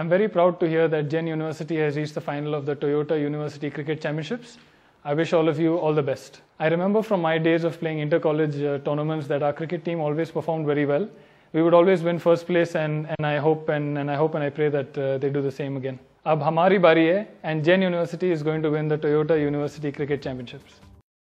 I'm very proud to hear that Gen University has reached the final of the Toyota University Cricket Championships. I wish all of you all the best. I remember from my days of playing inter-college uh, tournaments that our cricket team always performed very well. We would always win first place and, and I hope and, and I hope and I pray that uh, they do the same again. अब हमारी बारी है and Gen University is going to win the Toyota University Cricket Championships.